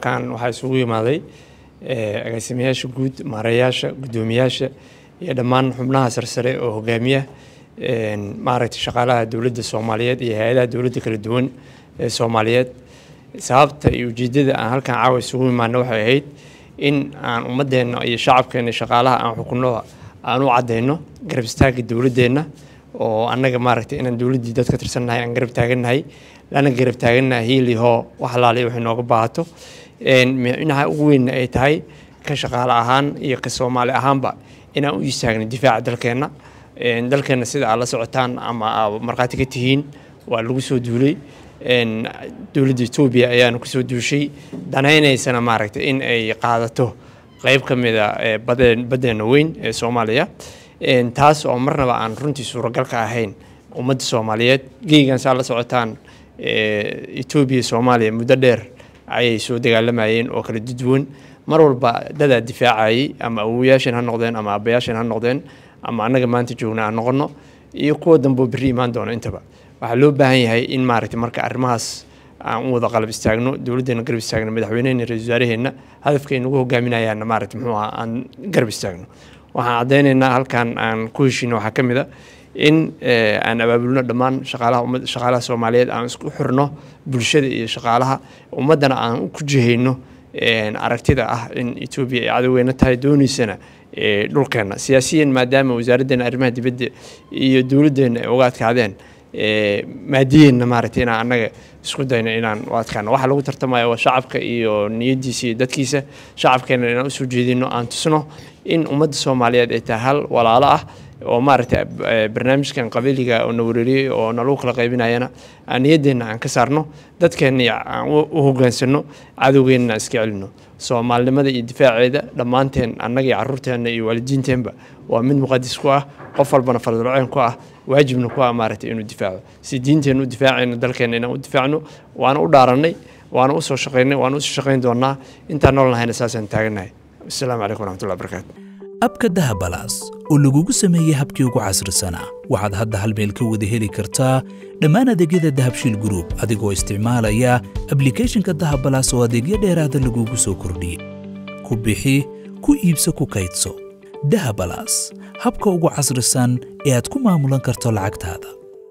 kan waxaa isugu yimaaday eh, agaasimayaasha guud maarayaasha guddoomiyaasha iyo dhammaan xubnaha sarsare oo hogaamiya maaragtay shaqaalaha dowladda soomaaliyeed iyo hay-adaha dowladda kala duwan ee soomaaliyeed sababta iyo ujeeddada aan halkan caawa isugu imaana waxay ahayd in aan ummadeenna iyo shacabkeenna shaqaalaha aan xukunno aan u caddayno garab istaagga dowladdeenna oo anaga maaragtay inaan dowladdii dad ka tirsannahay aan garab taagannahay annaga garab taagannaha hiilihoo wax alaaliya ah nooga baahato micnaha ugu weynna ay tahay ka shaqaale ahaan iyo ka soomaali ahaanba inaan u istaagna difaaca dalkeenna dalkeenna sida aad la socotaan ama aad markhaati ka tihiin waa lagu soo duulay dowladda etoobiya ayaana kusoo duushay danaynaysana maaragtay in ay qaadato qeyb ka mida ah, badeenna weyn ee soomaaliya taas oo marnaba aan runtii suuragalka ahayn ummadda soomaaliyeed geygan saa la socotaan etoobiya eh, soomaaliya muddo dheer ayay soo dagaalamayeen oo kala dudwan mar walba dadaa difaacayay ama awowayaasheen ha noqdeen ama aabbayaasheen ha noqdeen ama annaga maanta joogna aan noqono iyo kuwa dambeo beri imaan doono intaba waxaa loo baahan yahay in maaragtay marka arrimahaas aan u wada qalab istaagno dowladdeena garab istaagno madaxweynehena ra-isul wasaaraheenna hadafkay nagu hogaaminayaanna maaragtay muxuu ahaa aan garab istaagno waxaan caddaynaynaa halkan aan ku heshiino waxaa ka mid a in eh, aan abaabulno dhammaan shaqaalaha shaqaalaha soomaaliyeed aan isku xirno bulshada iyo shaqaalaha ummaddana aan ku jihayno aragtida ah in etoobiya ay cadoweyna tahay dooneysana eh, dhulkeenna siyaasiyan maadaama wasaaraddeena arrimaha dibadda iyo dowladdeena ay uga adkaadeen maadiyeenna maaragtay inaan annaga isku dayno inaan u adkaano waxa lagu tartamaya waa shacabka iyo niyadiisa iyo dadkiisa shacabkeena inaan usoo jeedino aan tusno in ummadda soomaaliyeed ay tahay hal walaalo ah oo maaragtay eh, barnaamijkan qabiiliga oo na wereeriyey oo nalagu kala qaybinayana aan ah, niyaddeenna aan ka saarno dadkeenna aan u hogaansano cadowgeenna iska celino soomaalnimada iyo difaaceeda dhammaanteen annagii caruurteenna iyo waalidiinteenba waa mid muqadis ku ah qof walbana fardalceen ku ah waajibna ku ah maaragtay inuu difaaco si diinteenna u difaacayna dalkeenna inaan u difaacno waana u dhaaranay waana usoo shaqaynay waana usoo shaqayn doonaa intaan nool nahayna saasaan taaganahay asalaamu calaykum waraxmatullahi barakaatu abka dahabalaas oo lagugu sameeyey habkii ugu casrisanaa waxaad hadda hal meel ka wada heli kartaa dhammaan adeegyada dahabshiil gruub adigoo isticmaalaya ablikeeshinka dahab balaas oo adeegyo dheeraada ah lagugu soo kordhiyey ku bixi ku iibso ku kaydso dahabalaas habka ugu casrisan ee aad ku maamulan karto lacagtaada